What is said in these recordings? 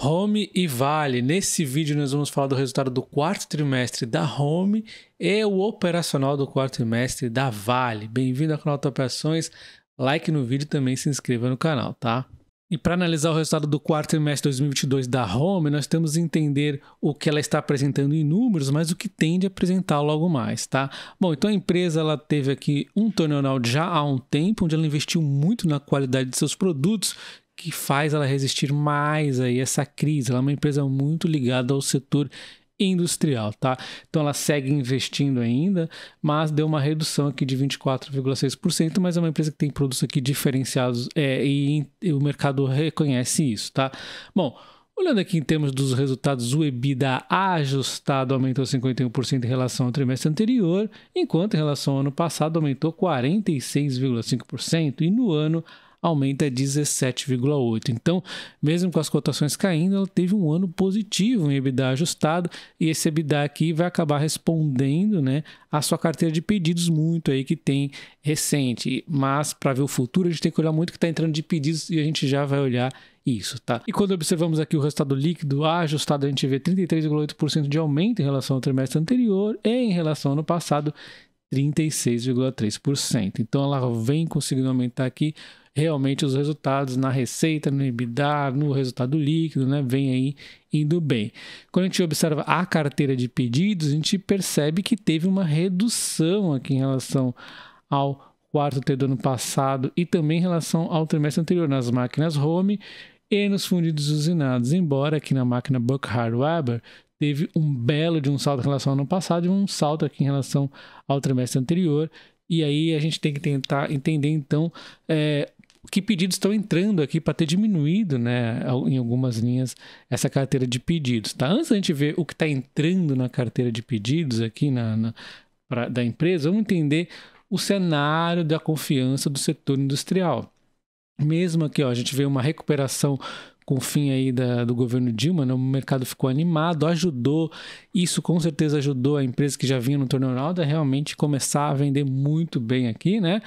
Home e Vale. Nesse vídeo nós vamos falar do resultado do quarto trimestre da Home e o operacional do quarto trimestre da Vale. Bem-vindo ao canal Top Ações. Like no vídeo e também se inscreva no canal, tá? E para analisar o resultado do quarto trimestre de 2022 da Home, nós temos que entender o que ela está apresentando em números, mas o que tende a apresentar logo mais, tá? Bom, então a empresa ela teve aqui um turnaround já há um tempo, onde ela investiu muito na qualidade de seus produtos, que faz ela resistir mais aí essa crise. Ela é uma empresa muito ligada ao setor industrial, tá? Então ela segue investindo ainda, mas deu uma redução aqui de 24,6%, mas é uma empresa que tem produtos aqui diferenciados é, e, e o mercado reconhece isso, tá? Bom, Olhando aqui em termos dos resultados, o EBITDA ajustado aumentou 51% em relação ao trimestre anterior, enquanto em relação ao ano passado aumentou 46,5% e no ano aumenta 17,8%. Então, mesmo com as cotações caindo, ela teve um ano positivo em EBITDA ajustado e esse EBITDA aqui vai acabar respondendo né, a sua carteira de pedidos muito aí que tem recente. Mas para ver o futuro, a gente tem que olhar muito que está entrando de pedidos e a gente já vai olhar isso, tá? E quando observamos aqui o resultado líquido ajustado, a gente vê 33,8% de aumento em relação ao trimestre anterior e em relação ao ano passado, 36,3%. Então ela vem conseguindo aumentar aqui realmente os resultados na receita, no EBITDA, no resultado líquido, né, vem aí indo bem. Quando a gente observa a carteira de pedidos, a gente percebe que teve uma redução aqui em relação ao quarto T do ano passado e também em relação ao trimestre anterior nas máquinas home e nos fundidos usinados, embora aqui na máquina Buckhard Weber teve um belo de um salto em relação ao ano passado e um salto aqui em relação ao trimestre anterior. E aí a gente tem que tentar entender então é, que pedidos estão entrando aqui para ter diminuído, né, em algumas linhas, essa carteira de pedidos. Tá? Antes da gente ver o que está entrando na carteira de pedidos aqui na, na pra, da empresa, vamos entender o cenário da confiança do setor industrial. Mesmo aqui, ó, a gente vê uma recuperação com o fim aí da, do governo Dilma, né? o mercado ficou animado, ajudou, isso com certeza ajudou a empresa que já vinha no turnaround a realmente começar a vender muito bem aqui, né?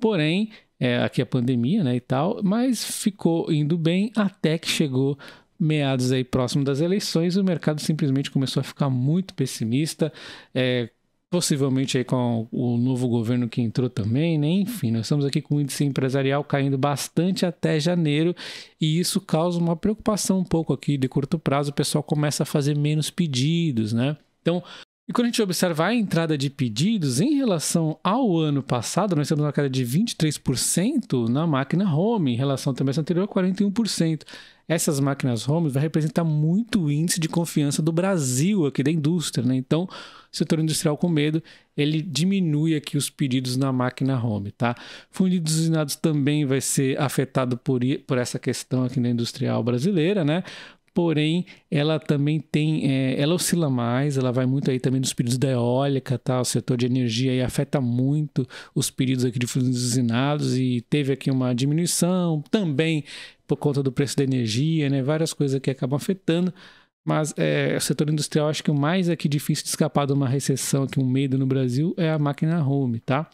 Porém, é, aqui é a pandemia, né, e tal, mas ficou indo bem até que chegou meados aí próximo das eleições, o mercado simplesmente começou a ficar muito pessimista, é, possivelmente aí com o novo governo que entrou também, né? Enfim, nós estamos aqui com o índice empresarial caindo bastante até janeiro e isso causa uma preocupação um pouco aqui de curto prazo, o pessoal começa a fazer menos pedidos, né? Então, e quando a gente observa a entrada de pedidos em relação ao ano passado, nós temos uma queda de 23% na máquina home, em relação ao trimestre anterior, 41%. Essas máquinas home vai representar muito índice de confiança do Brasil aqui da indústria, né? Então, o setor industrial com medo, ele diminui aqui os pedidos na máquina home, tá? Fundidos usinados também vai ser afetado por, por essa questão aqui na industrial brasileira, né? porém ela também tem, é, ela oscila mais, ela vai muito aí também nos períodos da eólica, tá? o setor de energia aí afeta muito os períodos aqui de fluidos usinados e teve aqui uma diminuição também por conta do preço da energia, né? várias coisas que acabam afetando, mas é, o setor industrial acho que o mais aqui difícil de escapar de uma recessão, aqui um medo no Brasil é a máquina home, tá?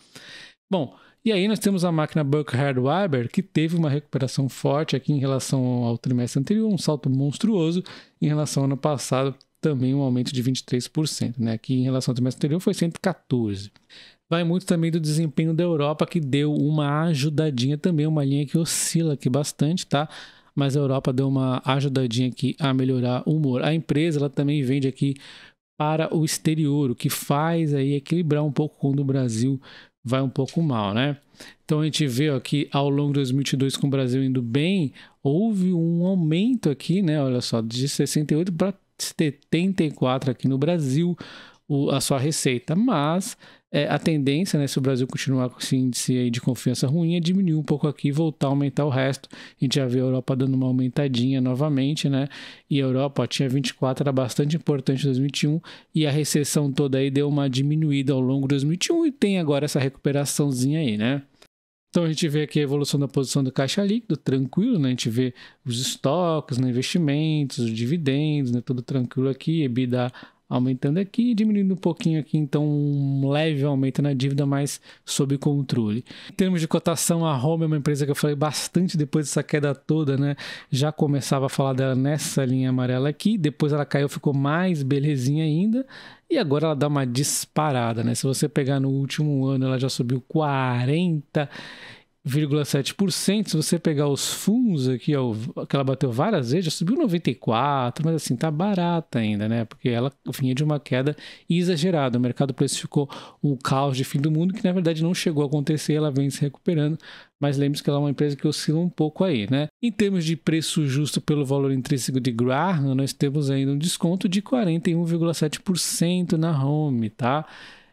Bom, e aí nós temos a máquina Burkhard Weber, que teve uma recuperação forte aqui em relação ao trimestre anterior, um salto monstruoso em relação ao ano passado, também um aumento de 23%, né? que em relação ao trimestre anterior foi 114%. Vai muito também do desempenho da Europa, que deu uma ajudadinha também, uma linha que oscila aqui bastante, tá? Mas a Europa deu uma ajudadinha aqui a melhorar o humor. A empresa ela também vende aqui para o exterior, o que faz aí equilibrar um pouco quando o Brasil vai um pouco mal, né? Então a gente vê aqui ao longo de 2022 com o Brasil indo bem, houve um aumento aqui, né? Olha só, de 68 para 74 aqui no Brasil o, a sua receita, mas é, a tendência, né, se o Brasil continuar com esse índice de confiança ruim, é diminuir um pouco aqui e voltar a aumentar o resto. A gente já vê a Europa dando uma aumentadinha novamente, né? E a Europa ó, tinha 24, era bastante importante em 2021, e a recessão toda aí deu uma diminuída ao longo de 2021 e tem agora essa recuperaçãozinha aí, né? Então a gente vê aqui a evolução da posição do caixa líquido, tranquilo, né? A gente vê os estoques, né? investimentos, os dividendos, né? Tudo tranquilo aqui, EBITDA aumentando aqui, diminuindo um pouquinho aqui, então um leve aumento na dívida, mas sob controle. Em termos de cotação, a Home é uma empresa que eu falei bastante depois dessa queda toda, né? Já começava a falar dela nessa linha amarela aqui, depois ela caiu, ficou mais belezinha ainda, e agora ela dá uma disparada, né? Se você pegar no último ano, ela já subiu 40 0,7%. Se você pegar os fundos aqui, ó, que ela bateu várias vezes, já subiu 94%, mas assim, tá barata ainda, né? Porque ela vinha de uma queda exagerada. O mercado precificou um caos de fim do mundo, que na verdade não chegou a acontecer, ela vem se recuperando. Mas lembre-se que ela é uma empresa que oscila um pouco aí, né? Em termos de preço justo pelo valor intrínseco de Graham, nós temos ainda um desconto de 41,7% na Home, tá?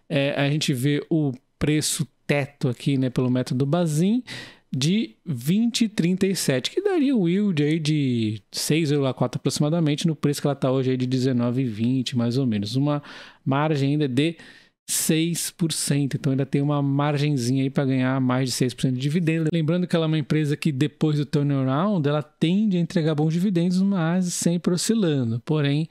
É, a gente vê o preço teto aqui, né, pelo método Bazin, de 20,37, que daria o yield aí de 6,4 aproximadamente, no preço que ela está hoje aí de 19,20 mais ou menos. Uma margem ainda de 6%, então ainda tem uma margenzinha aí para ganhar mais de 6% de dividendo. Lembrando que ela é uma empresa que depois do turnaround, ela tende a entregar bons dividendos, mas sempre oscilando. Porém,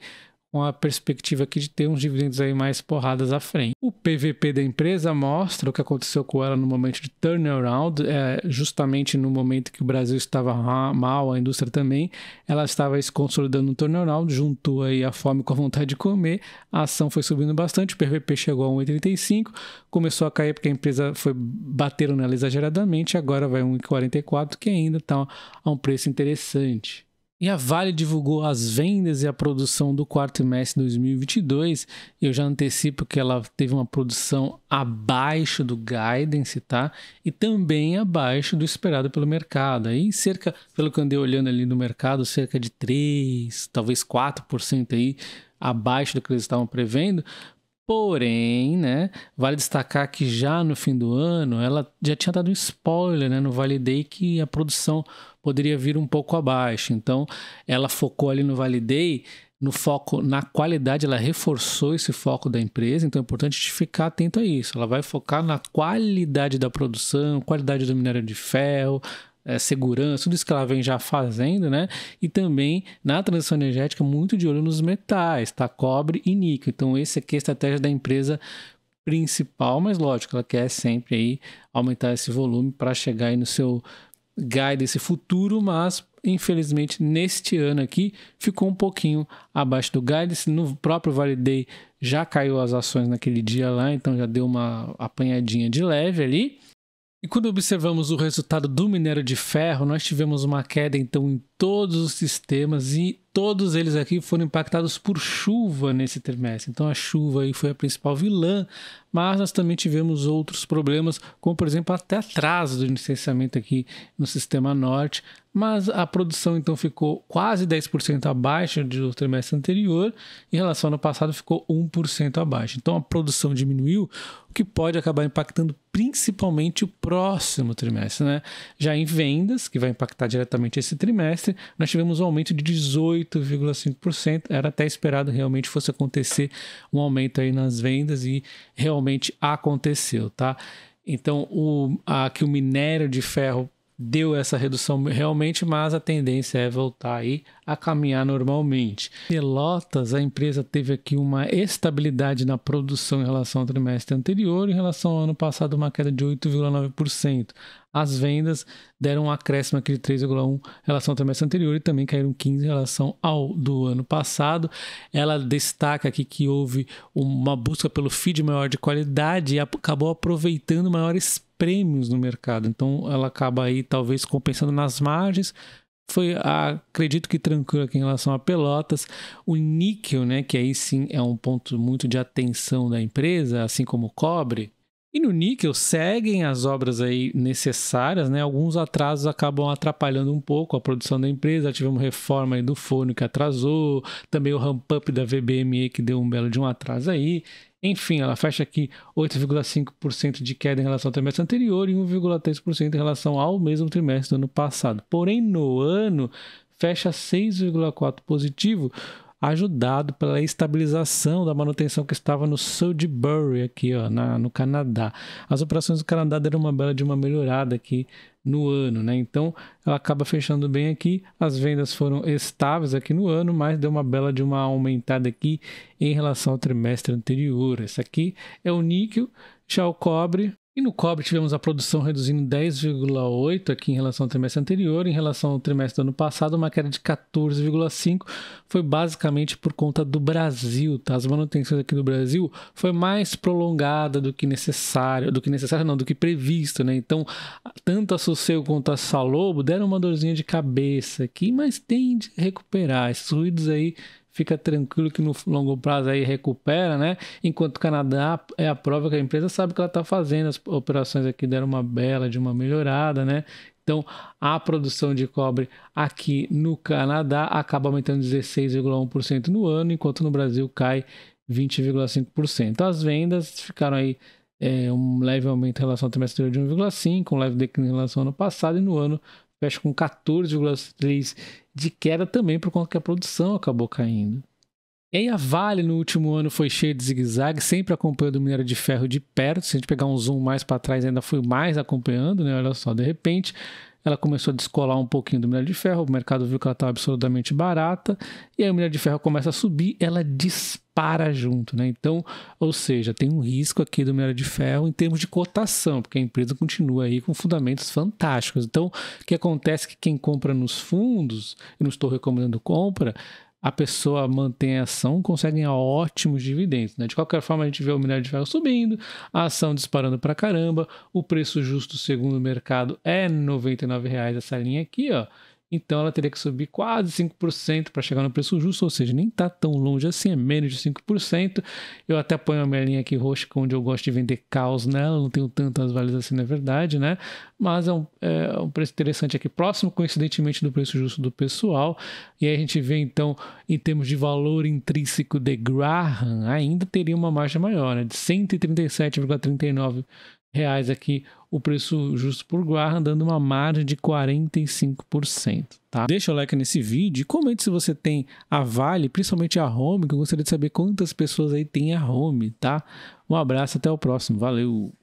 com a perspectiva aqui de ter uns dividendos aí mais porradas à frente. O PVP da empresa mostra o que aconteceu com ela no momento de turnaround, é, justamente no momento que o Brasil estava mal, a indústria também, ela estava se consolidando no turnaround, juntou aí a fome com a vontade de comer, a ação foi subindo bastante, o PVP chegou a 1,35, começou a cair porque a empresa foi bater nela exageradamente, agora vai 1,44, que ainda está a um preço interessante. E a Vale divulgou as vendas e a produção do quarto trimestre de 2022. Eu já antecipo que ela teve uma produção abaixo do guidance, tá? E também abaixo do esperado pelo mercado. Aí cerca, pelo que eu andei olhando ali no mercado, cerca de 3, talvez 4% aí abaixo do que eles estavam prevendo. Porém, né, vale destacar que já no fim do ano ela já tinha dado um spoiler né, no Vale Day que a produção poderia vir um pouco abaixo. Então, ela focou ali no Validei, no foco na qualidade, ela reforçou esse foco da empresa, então é importante ficar atento a isso. Ela vai focar na qualidade da produção, qualidade do minério de ferro, é, segurança, tudo isso que ela vem já fazendo, né? E também na transição energética, muito de olho nos metais, tá? Cobre e níquel. Então, essa aqui é a estratégia da empresa principal, mas lógico, ela quer sempre aí aumentar esse volume para chegar aí no seu Guide esse futuro, mas infelizmente neste ano aqui ficou um pouquinho abaixo do guidance. No próprio Validei já caiu as ações naquele dia lá, então já deu uma apanhadinha de leve ali. E quando observamos o resultado do minério de ferro, nós tivemos uma queda então em todos os sistemas e todos eles aqui foram impactados por chuva nesse trimestre. Então a chuva aí foi a principal vilã, mas nós também tivemos outros problemas, como por exemplo até atraso do licenciamento aqui no sistema norte, mas a produção então ficou quase 10% abaixo do trimestre anterior, em relação ao ano passado ficou 1% abaixo. Então a produção diminuiu, o que pode acabar impactando principalmente o próximo trimestre. Né? Já em vendas, que vai impactar diretamente esse trimestre, nós tivemos um aumento de 18,5%. Era até esperado realmente fosse acontecer um aumento aí nas vendas e realmente aconteceu, tá? Então, o, a, que o minério de ferro deu essa redução realmente, mas a tendência é voltar aí a caminhar normalmente. Pelotas, a empresa teve aqui uma estabilidade na produção em relação ao trimestre anterior, em relação ao ano passado, uma queda de 8,9%. As vendas deram um acréscimo aqui de 3,1% em relação ao trimestre anterior e também caíram 15% em relação ao do ano passado. Ela destaca aqui que houve uma busca pelo feed maior de qualidade e acabou aproveitando maiores prêmios no mercado. Então ela acaba aí talvez compensando nas margens. Foi, acredito que tranquilo aqui em relação a Pelotas. O níquel, né, que aí sim é um ponto muito de atenção da empresa, assim como o cobre. E no níquel seguem as obras aí necessárias, né? Alguns atrasos acabam atrapalhando um pouco a produção da empresa. Tivemos reforma aí do forno que atrasou, também o ramp-up da VBME que deu um belo de um atraso aí. Enfim, ela fecha aqui 8,5% de queda em relação ao trimestre anterior e 1,3% em relação ao mesmo trimestre do ano passado. Porém, no ano, fecha 6,4% positivo, ajudado pela estabilização da manutenção que estava no Sudbury, aqui ó, na, no Canadá. As operações do Canadá deram uma bela de uma melhorada aqui no ano, né? Então ela acaba fechando bem aqui. As vendas foram estáveis aqui no ano, mas deu uma bela de uma aumentada aqui em relação ao trimestre anterior. Esse aqui é o níquel, já o cobre e no cobre tivemos a produção reduzindo 10,8 aqui em relação ao trimestre anterior, em relação ao trimestre do ano passado, uma queda de 14,5, foi basicamente por conta do Brasil, tá? As manutenções aqui do Brasil foi mais prolongada do que necessário, do que necessário não, do que previsto, né? Então, tanto a Sosseu quanto a Salobo deram uma dorzinha de cabeça aqui, mas tem de recuperar. Esses ruídos aí fica tranquilo que no longo prazo aí recupera, né? Enquanto o Canadá é a prova que a empresa sabe que ela está fazendo, as operações aqui deram uma bela, de uma melhorada, né? Então, a produção de cobre aqui no Canadá acaba aumentando 16,1% no ano, enquanto no Brasil cai 20,5%. As vendas ficaram aí é, um leve aumento em relação ao trimestre de 1,5%, um leve declínio em relação ao ano passado, e no ano fecha com 14,3% de queda também por conta que a produção acabou caindo. E aí a Vale no último ano foi cheia de zigue-zague, sempre acompanhando o minério de ferro de perto. Se a gente pegar um zoom mais para trás, ainda foi mais acompanhando, né? Olha só, de repente ela começou a descolar um pouquinho do minério de ferro, o mercado viu que ela estava absolutamente barata, e aí o minério de ferro começa a subir, ela dispara para junto, né? Então, ou seja, tem um risco aqui do minério de ferro em termos de cotação, porque a empresa continua aí com fundamentos fantásticos. Então, o que acontece é que quem compra nos fundos, eu não estou recomendando compra, a pessoa mantém a ação, consegue ótimos dividendos. Né? De qualquer forma, a gente vê o minério de ferro subindo, a ação disparando para caramba, o preço justo segundo o mercado é R$ reais essa linha aqui, ó. Então ela teria que subir quase 5% para chegar no preço justo, ou seja, nem está tão longe assim, é menos de 5%. Eu até ponho uma linha aqui roxa, é onde eu gosto de vender caos nela, não tenho tantas vales assim, na verdade, né? Mas é um, é um preço interessante aqui, próximo, coincidentemente, do preço justo do pessoal. E aí a gente vê, então, em termos de valor intrínseco de Graham, ainda teria uma margem maior, né? De 137,39 reais aqui o preço justo por guarda, dando uma margem de 45%. Tá? Deixa o like nesse vídeo e comente se você tem a Vale, principalmente a Home, que eu gostaria de saber quantas pessoas aí tem a Home, tá? Um abraço, até o próximo, valeu!